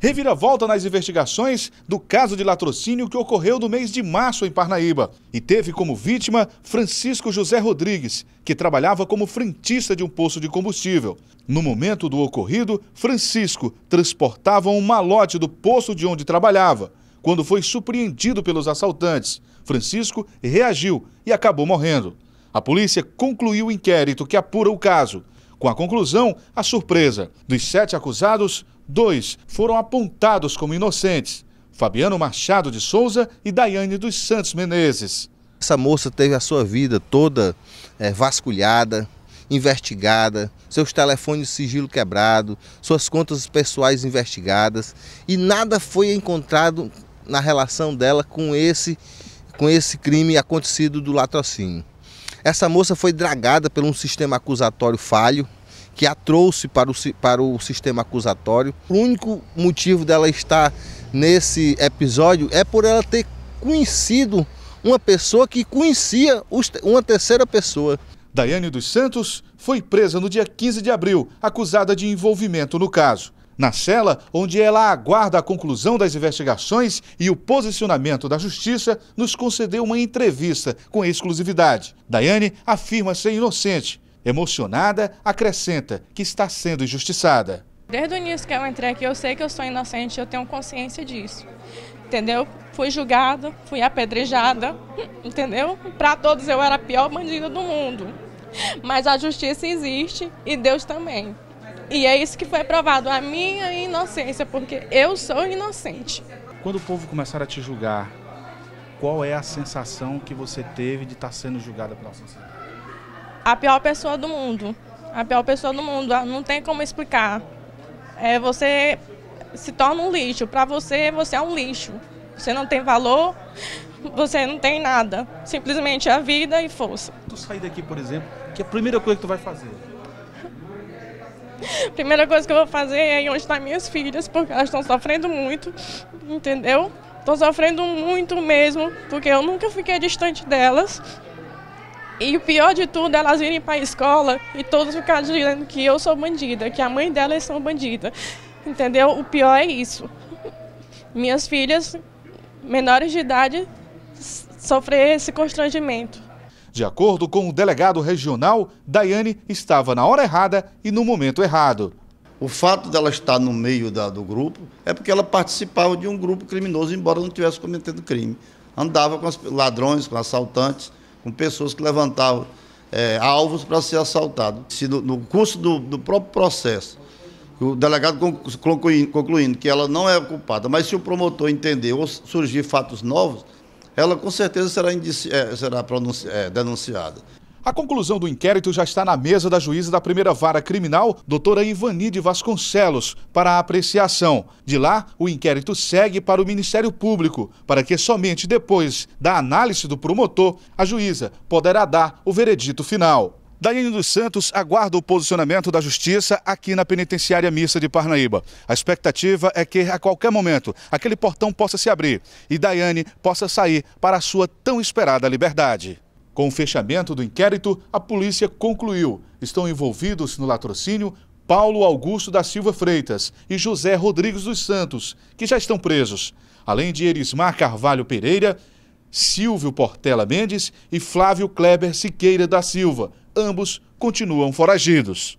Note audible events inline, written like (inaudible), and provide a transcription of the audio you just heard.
reviravolta nas investigações do caso de latrocínio que ocorreu no mês de março em Parnaíba e teve como vítima Francisco José Rodrigues, que trabalhava como frentista de um poço de combustível. No momento do ocorrido, Francisco transportava um malote do poço de onde trabalhava. Quando foi surpreendido pelos assaltantes, Francisco reagiu e acabou morrendo. A polícia concluiu o inquérito que apura o caso. Com a conclusão, a surpresa. Dos sete acusados, dois foram apontados como inocentes: Fabiano Machado de Souza e Daiane dos Santos Menezes. Essa moça teve a sua vida toda é, vasculhada, investigada, seus telefones de sigilo quebrado, suas contas pessoais investigadas e nada foi encontrado na relação dela com esse com esse crime acontecido do latrocínio. Essa moça foi dragada por um sistema acusatório falho, que a trouxe para o, para o sistema acusatório. O único motivo dela estar nesse episódio é por ela ter conhecido uma pessoa que conhecia uma terceira pessoa. Daiane dos Santos foi presa no dia 15 de abril, acusada de envolvimento no caso. Na cela, onde ela aguarda a conclusão das investigações e o posicionamento da justiça, nos concedeu uma entrevista com exclusividade. Daiane afirma ser inocente Emocionada, acrescenta que está sendo injustiçada. Desde o início que eu entrei aqui, eu sei que eu sou inocente, eu tenho consciência disso. Entendeu? Fui julgada, fui apedrejada, (laughs) entendeu? Para todos eu era a pior bandida do mundo. Mas a justiça existe e Deus também. E é isso que foi provado, a minha inocência, porque eu sou inocente. Quando o povo começar a te julgar, qual é a sensação que você teve de estar tá sendo julgada pela sociedade? a pior pessoa do mundo. A pior pessoa do mundo. Ah, não tem como explicar. É, você se torna um lixo. Para você, você é um lixo. Você não tem valor, você não tem nada. Simplesmente a vida e força. Tu sair daqui, por exemplo, que é a primeira coisa que tu vai fazer? (laughs) primeira coisa que eu vou fazer é ir onde estão tá minhas filhas, porque elas estão sofrendo muito, entendeu? Estão sofrendo muito mesmo, porque eu nunca fiquei distante delas. E o pior de tudo, elas virem para a escola e todos ficam dizendo que eu sou bandida, que a mãe delas são bandida. Entendeu? O pior é isso. (laughs) Minhas filhas menores de idade sofrem esse constrangimento. De acordo com o delegado regional, Daiane estava na hora errada e no momento errado. O fato dela estar no meio da, do grupo é porque ela participava de um grupo criminoso, embora não estivesse cometendo crime. Andava com ladrões, com assaltantes, com pessoas que levantavam é, alvos para ser assaltado. Se no, no curso do, do, próprio processo, o delegado concluindo, concluindo, que ela não é culpada, mas se o promotor entender ou surgir fatos novos, ela com certeza será, é, será é, denunciada. A conclusão do inquérito já está na mesa da juíza da primeira vara criminal, doutora Ivani de Vasconcelos, para a apreciação. De lá, o inquérito segue para o Ministério Público, para que somente depois da análise do promotor, a juíza poderá dar o veredito final. Daiane dos Santos aguarda o posicionamento da Justiça aqui na Penitenciária Missa de Parnaíba. A expectativa é que, a qualquer momento, aquele portão possa se abrir e Daiane possa sair para a sua tão esperada liberdade. Com o fechamento do inquérito, a polícia concluiu: estão envolvidos no latrocínio Paulo Augusto da Silva Freitas e José Rodrigues dos Santos, que já estão presos, além de Erismar Carvalho Pereira, Silvio Portela Mendes e Flávio Kleber Siqueira da Silva. Ambos continuam foragidos.